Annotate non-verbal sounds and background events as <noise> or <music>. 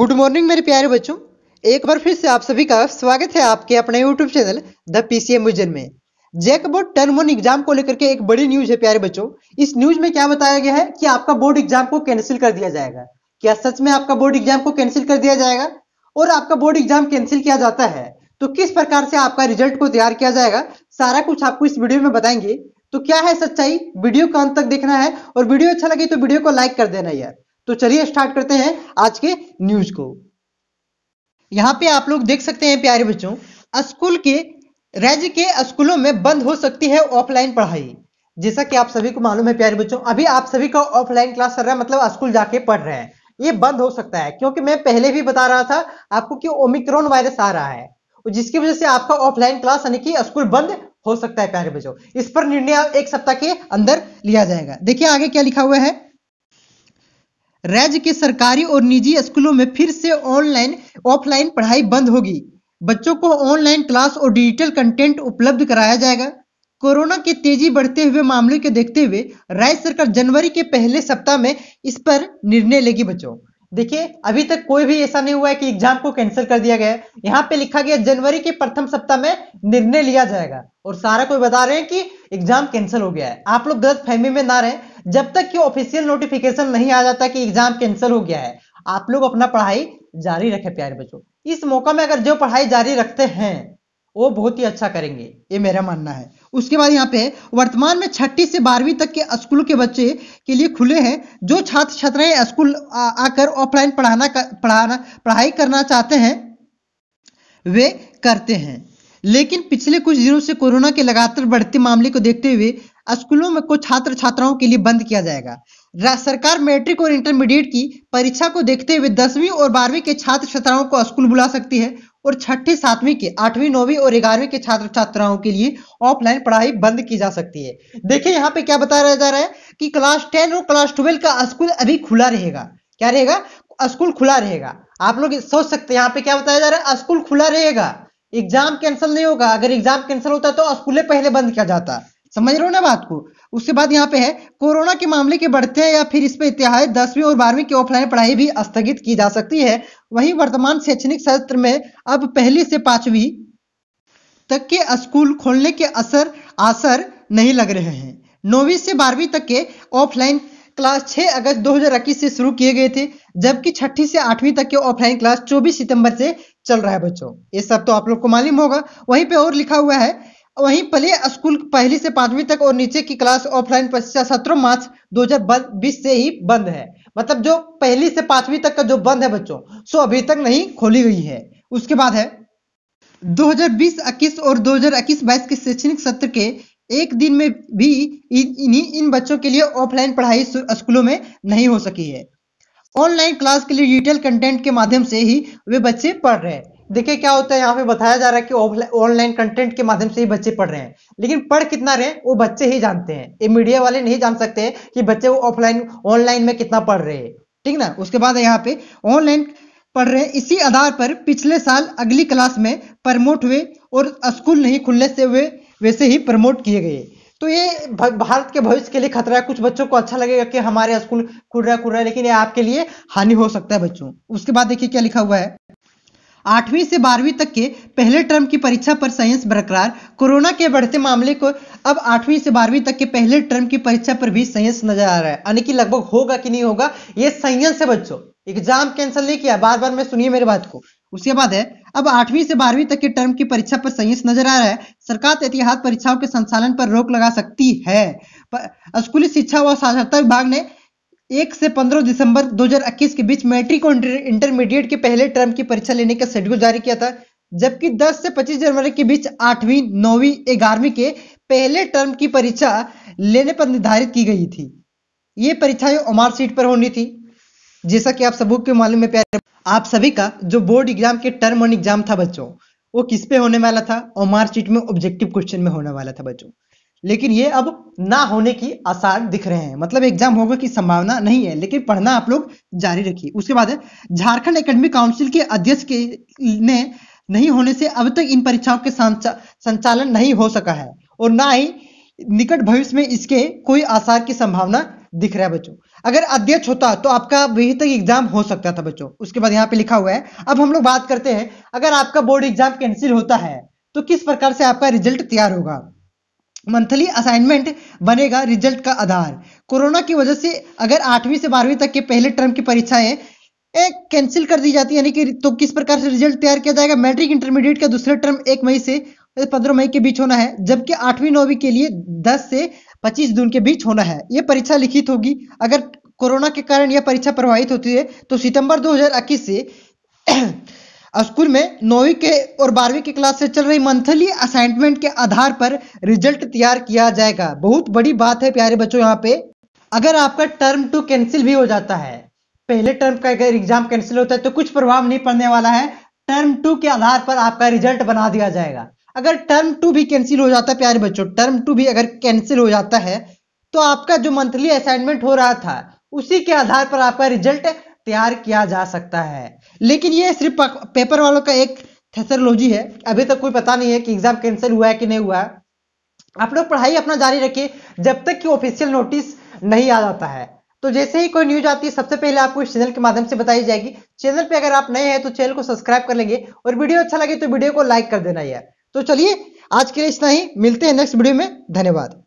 good morning मेरे प्यारे बच्चों एक बार फिर से आप सभी का स्वागत है आपके अपने यूट्यूब चैनल द पीसीए म्यूजन में JAC board term one exam को लेकर के एक बड़ी न्यूज है प्यारे बच्चों इस न्यूज में क्या बताया गया है कि आपका बोर्ड एग्जाम को कैंसिल कर दिया जाएगा क्या सच में आपका बोर्ड एग्जाम को कैंसिल कर दिया जाएगा और आपका बोर्ड एग्जाम कैंसिल किया जाता है तो किस प्रकार से आपका रिजल्ट को तैयार किया जाएगा सारा कुछ आपको इस वीडियो में बताएंगे तो क्या है सच्चाई वीडियो का अंत तक देखना है और वीडियो अच्छा लगे तो वीडियो को लाइक कर देना यार तो चलिए स्टार्ट करते हैं आज के न्यूज को यहां पे आप लोग देख सकते हैं प्यारे बच्चों स्कूल के राज्य के स्कूलों में बंद हो सकती है ऑफलाइन पढ़ाई जैसा कि आप सभी को मालूम है प्यारे बच्चों अभी आप सभी का ऑफलाइन क्लास चल रहा है मतलब स्कूल जाके पढ़ रहे हैं ये बंद हो सकता है क्योंकि मैं पहले भी बता रहा था आपको कि ओमिक्रॉन वायरस आ रहा है जिसकी वजह से आपका ऑफलाइन क्लास यानी कि स्कूल बंद हो सकता है प्यारे बच्चों इस पर निर्णय एक सप्ताह के अंदर लिया जाएगा देखिए आगे क्या लिखा हुआ है राज्य के सरकारी और निजी स्कूलों में फिर से ऑनलाइन ऑफलाइन पढ़ाई बंद होगी बच्चों को ऑनलाइन क्लास और डिजिटल कंटेंट उपलब्ध कराया जाएगा कोरोना के तेजी बढ़ते हुए मामले को देखते हुए राज्य सरकार जनवरी के पहले सप्ताह में इस पर निर्णय लेगी बच्चों देखिए अभी तक कोई भी ऐसा नहीं हुआ है कि एग्जाम को कैंसिल कर दिया गया है यहाँ पे लिखा गया जनवरी के प्रथम सप्ताह में निर्णय लिया जाएगा और सारा कोई बता रहे हैं कि एग्जाम कैंसिल हो गया है आप लोग गलत फहमी में ना रहे जब तक कि ऑफिशियल नोटिफिकेशन नहीं आ जाता कि एग्जाम कैंसिल हो गया है आप लोग अपना पढ़ाई जारी रखें प्यारे बच्चों इस मौका में अगर जो पढ़ाई जारी रखते हैं वो बहुत ही अच्छा करेंगे ये मेरा मानना है उसके बाद यहाँ पे वर्तमान में छठी से बारहवीं तक के स्कूल के बच्चे के लिए खुले हैं जो छात्र छात्राएं स्कूल आकर ऑफलाइन पढ़ाना पढ़ाना पढ़ाई करना चाहते हैं वे करते हैं लेकिन पिछले कुछ दिनों से कोरोना के लगातार बढ़ते मामले को देखते हुए स्कूलों में कुछ छात्र छात्राओं के लिए बंद किया जाएगा सरकार मैट्रिक और इंटरमीडिएट की परीक्षा को देखते हुए दसवीं और बारहवीं के छात्र छात्राओं को स्कूल बुला सकती है और छठी सातवीं के आठवीं नौवीं और ग्यारहवीं के छात्र छात्राओं के लिए ऑफलाइन पढ़ाई बंद की जा सकती है देखिए यहाँ पे क्या बताया जा रहा है कि क्लास टेन और क्लास ट्वेल्व का स्कूल अभी खुला रहेगा क्या रहेगा स्कूल खुला रहेगा आप लोग सोच सकते हैं यहाँ पे क्या बताया जा रहा है स्कूल खुला रहेगा एग्जाम कैंसिल नहीं होगा अगर एग्जाम कैंसिल होता तो स्कूलें पहले बंद किया जाता समझ रहे हो ना बात को उसके बाद यहाँ पे है कोरोना के मामले के बढ़ते या फिर इस पे इतिहास दसवीं और बारहवीं की ऑफलाइन पढ़ाई भी स्थगित की जा सकती है वहीं वर्तमान शैक्षणिक सत्र में अब पहली से पांचवी तक के स्कूल खोलने के असर असर नहीं लग रहे हैं नौवीं से बारहवीं तक के ऑफलाइन क्लास 6 अगस्त 2021 से शुरू किए गए थे जबकि छठी से आठवीं तक के ऑफलाइन क्लास 24 सितंबर से चल रहा है बच्चों ये सब तो आप लोग को मालूम होगा वहीं पे और लिखा हुआ है वहीं पहले स्कूल पहली से पांचवी तक और नीचे की क्लास ऑफलाइन परीक्षा सत्रह मार्च दो से ही बंद है मतलब जो पहली से पांचवी तक का जो बंद है बच्चों सो अभी तक नहीं खोली गई है उसके बाद है 2020-21 और 2021-22 के शैक्षणिक सत्र के एक दिन में भी इन्हीं इन बच्चों के लिए ऑफलाइन पढ़ाई स्कूलों में नहीं हो सकी है ऑनलाइन क्लास के लिए डिटेल कंटेंट के माध्यम से ही वे बच्चे पढ़ रहे हैं देखिए क्या होता है यहाँ पे बताया जा रहा है कि ऑनलाइन कंटेंट के माध्यम से ही बच्चे पढ़ रहे हैं लेकिन पढ़ कितना रहे वो बच्चे ही जानते हैं ये मीडिया वाले नहीं जान सकते हैं कि बच्चे वो ऑफलाइन ऑनलाइन में कितना पढ़ रहे हैं ठीक ना उसके बाद यहाँ पे ऑनलाइन पढ़ रहे हैं इसी आधार पर पिछले साल अगली क्लास में प्रमोट हुए और स्कूल नहीं खुलने से हुए वैसे ही प्रमोट किए गए तो ये भारत के भविष्य के लिए खतरा है कुछ बच्चों को अच्छा लगेगा कि हमारे स्कूल खुल रहा खुल रहा है लेकिन ये आपके लिए हानि हो सकता है बच्चों उसके बाद देखिए क्या लिखा हुआ है आठवीं से बारहवीं तक के पहले टर्म की परीक्षा पर साइंस बरकरार कोरोना के बढ़ते मामले को अब आठवीं से बारहवीं तक के पहले टर्म की परीक्षा पर भी साइंस नजर आ रहा है यानी कि लगभग होगा कि नहीं होगा ये साइंस है बच्चों एग्जाम कैंसिल नहीं किया बार बार में सुनिए मेरी बात को उसके बाद है अब आठवीं से बारहवीं तक के टर्म की परीक्षा पर संयस नजर आ रहा है सरकार एहतियात तो परीक्षाओं के संचालन पर रोक लगा सकती है स्कूली शिक्षा व साक्षरता विभाग ने एक से पंद्रह दिसंबर 2021 के बीच मैट्रिक और इंटरमीडिएट के पहले टर्म की परीक्षा लेने का शेड्यूल जारी किया था जबकि 10 से 25 जनवरी के बीच आठवीं नौवीं ग्यारहवीं के पहले टर्म की परीक्षा लेने पर निर्धारित की गई थी ये परीक्षाएं ओमार सीट पर होनी थी जैसा कि आप सबों के मालूम है प्यारे आप सभी का जो बोर्ड एग्जाम के टर्म वन एग्जाम था बच्चों वो किस पे होने वाला था और मार्कशीट में ऑब्जेक्टिव क्वेश्चन में होने वाला था बच्चों लेकिन ये अब ना होने की आसार दिख रहे हैं मतलब एग्जाम होगा की संभावना नहीं है लेकिन पढ़ना आप लोग जारी रखिए उसके बाद झारखंड एकेडमिक काउंसिल के अध्यक्ष के ने नहीं होने से अब तक इन परीक्षाओं के संचालन नहीं हो सका है और ना ही निकट भविष्य में इसके कोई आसार की संभावना दिख रहा है बच्चों अगर अध्यक्ष होता तो आपका वही तक एग्जाम हो सकता था बच्चों उसके बाद यहाँ पे लिखा हुआ है अब हम लोग बात करते हैं अगर आपका बोर्ड एग्जाम कैंसिल होता है तो किस प्रकार से आपका रिजल्ट तैयार होगा मंथली असाइनमेंट बनेगा रिजल्ट का आधार कोरोना की वजह से अगर आठवीं से बारहवीं तक के पहले टर्म की परीक्षाएं एक कैंसिल कर दी जाती है यानी कि तो किस प्रकार से रिजल्ट तैयार किया जाएगा मैट्रिक इंटरमीडिएट का दूसरे टर्म एक मई से पंद्रह मई के बीच होना है जबकि आठवीं नौवीं के लिए दस से पच्चीस जून के बीच होना है ये परीक्षा लिखित होगी अगर कोरोना के कारण यह परीक्षा प्रभावित होती है तो सितंबर 2021 से <clears throat> स्कूल में नौवीं के और बारहवीं के क्लास से चल रही मंथली असाइनमेंट के आधार पर रिजल्ट तैयार किया जाएगा बहुत बड़ी बात है प्यारे बच्चों यहाँ पे अगर आपका टर्म टू कैंसिल भी हो जाता है पहले टर्म का अगर एग्जाम कैंसिल होता है तो कुछ प्रभाव नहीं पड़ने वाला है टर्म टू के आधार पर आपका रिजल्ट बना दिया जाएगा अगर टर्म टू भी कैंसिल हो जाता है प्यारे बच्चों टर्म टू भी अगर कैंसिल हो जाता है तो आपका जो मंथली असाइनमेंट हो रहा था उसी के आधार पर आपका रिजल्ट तैयार किया जा सकता है लेकिन ये सिर्फ पेपर वालों का एक थेसरोलॉजी है अभी तक कोई पता नहीं है कि एग्जाम कैंसिल हुआ है कि नहीं हुआ है आप लोग पढ़ाई अपना जारी रखिए जब तक कि ऑफिशियल नोटिस नहीं आ जाता है तो जैसे ही कोई न्यूज आती है सबसे पहले आपको इस चैनल के माध्यम से बताई जाएगी चैनल पे अगर आप नए हैं तो चैनल को सब्सक्राइब कर लेंगे और वीडियो अच्छा लगे तो वीडियो को लाइक कर देना यार तो चलिए आज के लिए इतना ही मिलते हैं नेक्स्ट वीडियो में धन्यवाद